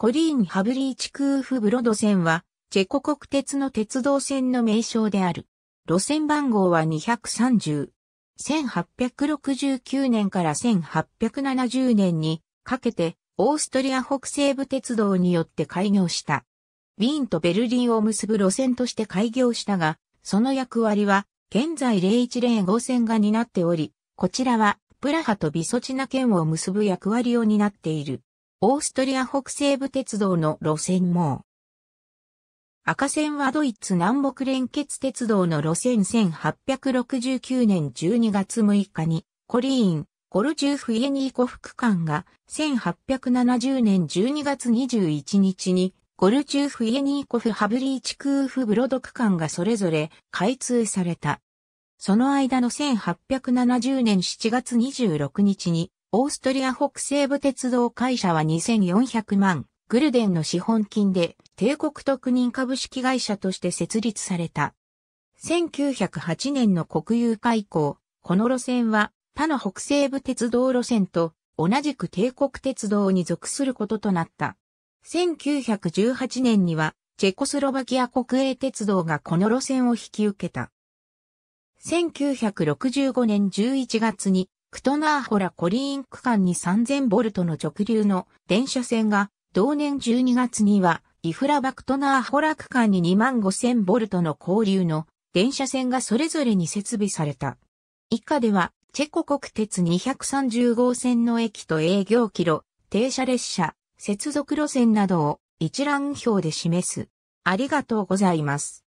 コリーン・ハブリーチクーフ・ブロド線は、チェコ国鉄の鉄道線の名称である。路線番号は230。1869年から1870年にかけて、オーストリア北西部鉄道によって開業した。ウィーンとベルリンを結ぶ路線として開業したが、その役割は、現在0105線が担っており、こちらは、プラハとビソチナ県を結ぶ役割を担っている。オーストリア北西部鉄道の路線網。赤線はドイツ南北連結鉄道の路線1869年12月6日に、コリーン、ゴルジューフ・イエニーコフ区間が1870年12月21日に、ゴルジューフ・イエニーコフ・ハブリーチクーフ・ブロド区間がそれぞれ開通された。その間の1870年7月26日に、オーストリア北西部鉄道会社は2400万グルデンの資本金で帝国特任株式会社として設立された。1908年の国有化以降、この路線は他の北西部鉄道路線と同じく帝国鉄道に属することとなった。1918年にはチェコスロバキア国営鉄道がこの路線を引き受けた。1965年11月にクトナーホラコリーン区間に3000ボルトの直流の電車線が、同年12月には、イフラバクトナーホラ区間に25000ボルトの交流の電車線がそれぞれに設備された。以下では、チェコ国鉄230号線の駅と営業キロ、停車列車、接続路線などを一覧表で示す。ありがとうございます。